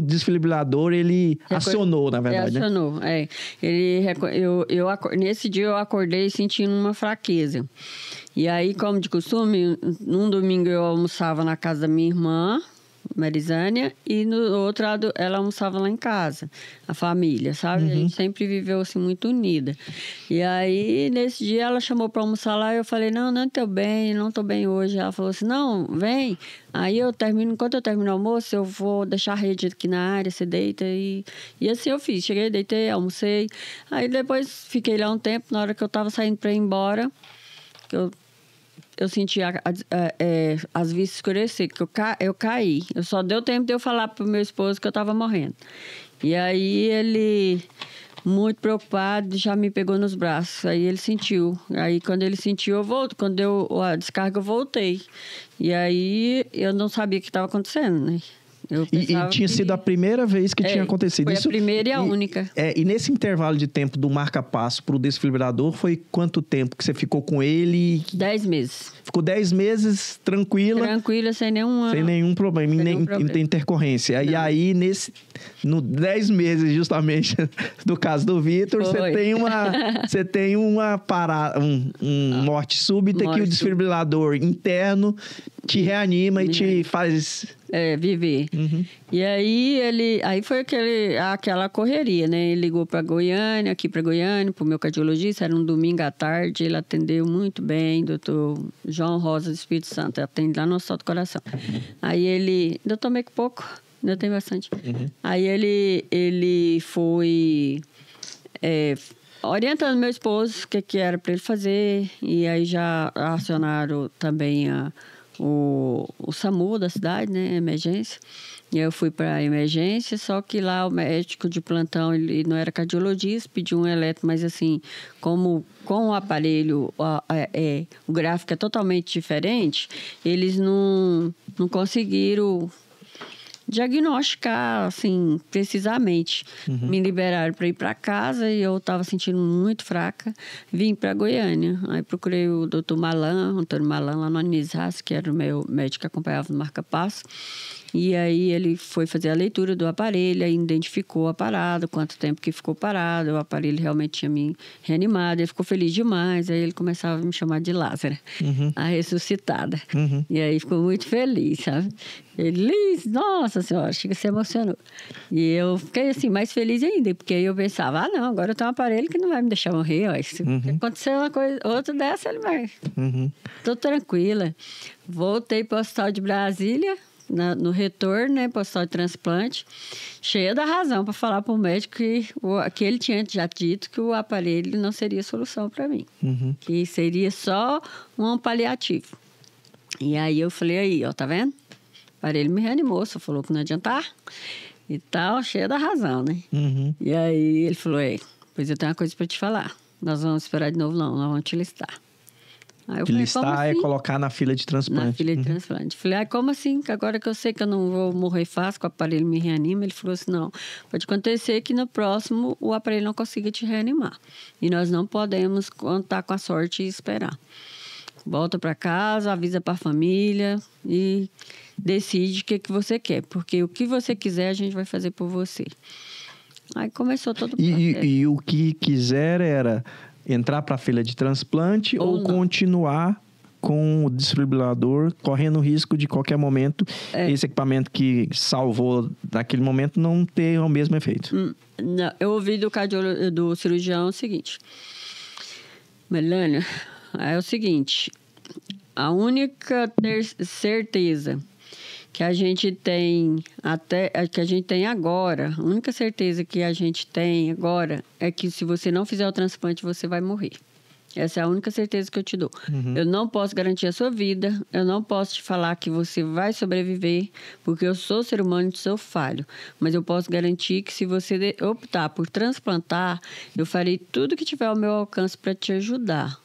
o desfibrilador ele acionou, na verdade. Ele né? acionou, né? é. Ele, eu, eu, nesse dia eu acordei sentindo uma fraqueza. E aí, como de costume, num domingo eu almoçava na casa da minha irmã, Marizânia e no outro lado ela almoçava lá em casa, a família, sabe? Uhum. A gente uhum. sempre viveu assim muito unida. E aí nesse dia ela chamou para almoçar lá e eu falei: "Não, não tô bem, não tô bem hoje". Ela falou assim: "Não, vem". Aí eu termino, enquanto eu termino o almoço, eu vou deixar a rede aqui na área, você deita e e assim eu fiz. Cheguei, deitei, almocei. Aí depois fiquei lá um tempo, na hora que eu tava saindo para ir embora, que eu eu senti a, a, a, é, é, as vistas escurecer, que eu, ca, eu caí. Eu só deu tempo de eu falar pro meu esposo que eu tava morrendo. E aí ele, muito preocupado, já me pegou nos braços. Aí ele sentiu. Aí quando ele sentiu, eu volto. Quando deu a descarga, eu voltei. E aí eu não sabia o que estava acontecendo, né? E, e, tinha que... sido a primeira vez que é, tinha acontecido. Foi Isso, a primeira e a única. E, é, e nesse intervalo de tempo do marca-passo para o desfibrilador, foi quanto tempo que você ficou com ele? Dez meses. Ficou dez meses tranquila? Tranquila, sem nenhum... Sem ah, nenhum problema, sem nenhum problema. intercorrência. Não. E aí, nesse, no dez meses, justamente, do caso do Vitor, você tem uma, você tem uma parada, um, um ah, morte súbita morte que o desfibrilador súbita. interno te reanima e te faz é, viver. Uhum. E aí ele, aí foi aquele, aquela correria, né? Ele ligou para Goiânia, aqui para Goiânia, para o meu cardiologista, era um domingo à tarde, ele atendeu muito bem, doutor João Rosa do Espírito Santo, atende lá no Hospital do Coração. Aí ele, eu tomei pouco, ainda tem bastante. Uhum. Aí ele, ele foi é, orientando meu esposo o que, que era para ele fazer, e aí já acionaram também a o, o SAMU da cidade, né, emergência. E eu fui para a emergência, só que lá o médico de plantão, ele não era cardiologista, pediu um eletro, mas assim, como com o aparelho, a, a, é, o gráfico é totalmente diferente, eles não, não conseguiram diagnosticar, assim, precisamente. Uhum. Me liberaram para ir para casa e eu estava sentindo muito fraca. Vim para Goiânia. Aí procurei o doutor Malan, Antônio Malan, lá no Anisras, que era o meu médico que acompanhava no Marca Passo. E aí ele foi fazer a leitura do aparelho, aí identificou a parada, quanto tempo que ficou parado, o aparelho realmente tinha me reanimado, ele ficou feliz demais, aí ele começava a me chamar de Lázara, uhum. a ressuscitada. Uhum. E aí ficou muito feliz, sabe? feliz, nossa senhora, chega se emocionou. E eu fiquei assim, mais feliz ainda, porque aí eu pensava, ah, não, agora eu tenho um aparelho que não vai me deixar morrer, ó. Se uhum. acontecer uma coisa, outra dessa, ele vai. Uhum. Tô tranquila. Voltei para o hospital de Brasília, na, no retorno, né, para o hospital de transplante, cheia da razão para falar para o médico que, que ele tinha já dito que o aparelho não seria solução para mim, uhum. que seria só um paliativo. E aí eu falei aí, ó, tá vendo? O aparelho me reanimou, só falou que não adiantar e tal, cheia da razão, né? Uhum. E aí ele falou: Ei, pois eu tenho uma coisa para te falar. Nós vamos esperar de novo, não, nós vamos te listar. Aí eu te falei, listar é assim? é colocar na fila de transplante. Na fila de uhum. transplante. Falei, ah, como assim? Que Agora que eu sei que eu não vou morrer fácil, que o aparelho me reanima. Ele falou assim: não, pode acontecer que no próximo o aparelho não consiga te reanimar. E nós não podemos contar com a sorte e esperar. Volta para casa, avisa para a família e decide o que, é que você quer, porque o que você quiser a gente vai fazer por você. Aí começou todo o processo. E, e o que quiser era entrar para a fila de transplante ou, ou continuar com o desfibrilador, correndo o risco de qualquer momento é. esse equipamento que salvou naquele momento não ter o mesmo efeito. Hum, não, eu ouvi do, cardiolo, do cirurgião o seguinte: Melânia, é o seguinte: a única certeza que a gente tem até é que a gente tem agora, a única certeza que a gente tem agora é que se você não fizer o transplante você vai morrer. Essa é a única certeza que eu te dou. Uhum. Eu não posso garantir a sua vida, eu não posso te falar que você vai sobreviver, porque eu sou ser humano e sou falho. Mas eu posso garantir que se você optar por transplantar, eu farei tudo que tiver ao meu alcance para te ajudar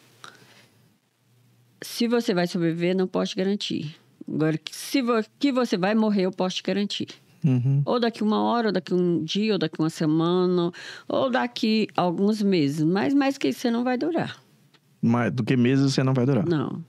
se você vai sobreviver, não posso te garantir. Agora, se vo que você vai morrer, eu posso te garantir. Uhum. Ou daqui uma hora, ou daqui um dia, ou daqui uma semana, ou daqui alguns meses. Mas mais que isso, você não vai durar. Mais do que meses, você não vai durar. Não.